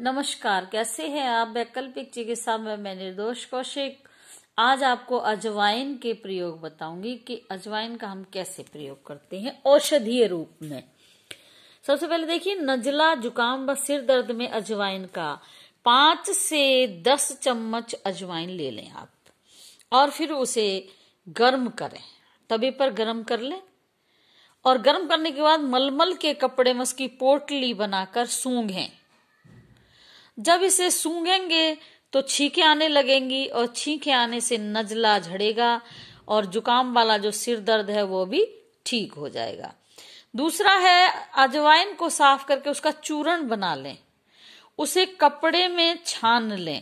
नमस्कार कैसे हैं आप वैकल्पिक चिकित्सा में मैं निर्दोष कौशिक आज आपको अजवाइन के प्रयोग बताऊंगी कि अजवाइन का हम कैसे प्रयोग करते हैं औषधीय रूप में सबसे पहले देखिए नजला जुकाम व सिर दर्द में अजवाइन का पांच से दस चम्मच अजवाइन ले लें आप और फिर उसे गर्म करें तवे पर गर्म कर लें और गर्म करने के बाद मलमल के कपड़े में उसकी पोटली बनाकर सूंघें जब इसे सूंघेंगे तो छींके आने लगेंगी और छींके आने से नजला झड़ेगा और जुकाम वाला जो सिर दर्द है वो भी ठीक हो जाएगा दूसरा है अजवाइन को साफ करके उसका चूरण बना लें उसे कपड़े में छान लें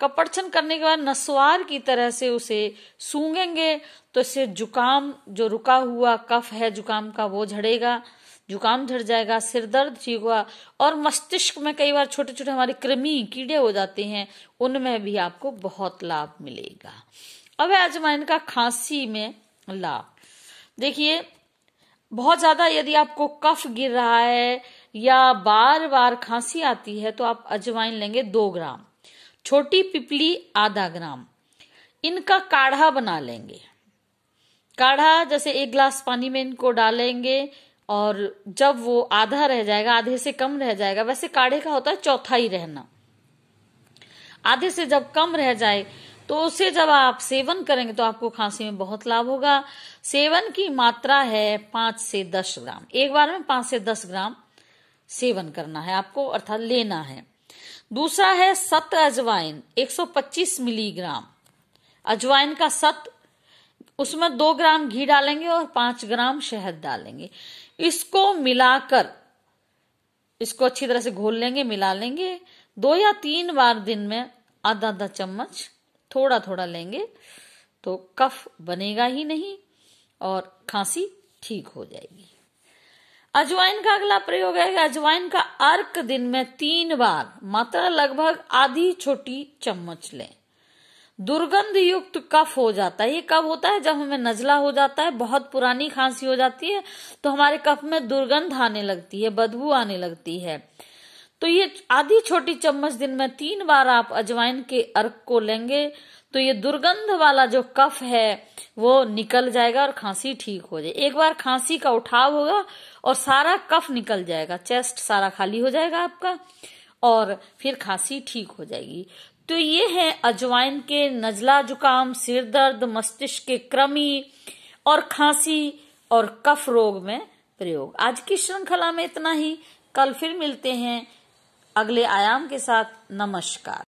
कपड़छन करने के बाद नस्वार की तरह से उसे सूंघेंगे तो इससे जुकाम जो रुका हुआ कफ है जुकाम का वो झड़ेगा जुकाम झड़ जाएगा सिर दर्द ठीक हुआ और मस्तिष्क में कई बार छोटे छोटे हमारे कृमि कीड़े हो जाते हैं उनमें भी आपको बहुत लाभ मिलेगा अब अजमाइन का खांसी में लाभ देखिए बहुत ज्यादा यदि आपको कफ गिर रहा है या बार बार खांसी आती है तो आप अजवाइन लेंगे दो ग्राम छोटी पिपली आधा ग्राम इनका काढ़ा बना लेंगे काढ़ा जैसे एक ग्लास पानी में इनको डालेंगे और जब वो आधा रह जाएगा आधे से कम रह जाएगा वैसे काढ़े का होता है चौथाई रहना आधे से जब कम रह जाए तो उसे जब आप सेवन करेंगे तो आपको खांसी में बहुत लाभ होगा सेवन की मात्रा है पांच से दस ग्राम एक बार में पांच से दस ग्राम सेवन करना है आपको अर्थात लेना है दूसरा है सत अजवाइन 125 मिलीग्राम अजवाइन का सत उसमें दो ग्राम घी डालेंगे और पांच ग्राम शहद डालेंगे इसको मिलाकर इसको अच्छी तरह से घोल लेंगे मिला लेंगे दो या तीन बार दिन में आधा आधा चम्मच थोड़ा थोड़ा लेंगे तो कफ बनेगा ही नहीं और खांसी ठीक हो जाएगी अजवाइन का अगला प्रयोग है अजवाइन का अर्क दिन में तीन बार मात्रा लगभग आधी छोटी चम्मच लें दुर्गंध युक्त कफ हो जाता है ये कब होता है जब हमें नजला हो जाता है बहुत पुरानी खांसी हो जाती है तो हमारे कफ में दुर्गंध आने लगती है बदबू आने लगती है तो ये आधी छोटी चम्मच दिन में तीन बार आप अजवाइन के अर्क को लेंगे तो ये दुर्गंध वाला जो कफ है वो निकल जाएगा और खांसी ठीक हो जाए एक बार खांसी का उठाव होगा और सारा कफ निकल जाएगा चेस्ट सारा खाली हो जाएगा आपका और फिर खांसी ठीक हो जाएगी तो ये है अजवाइन के नजला जुकाम सिर दर्द मस्तिष्क के क्रमी और खांसी और कफ रोग में प्रयोग आज की श्रृंखला में इतना ही कल फिर मिलते हैं अगले आयाम के साथ नमस्कार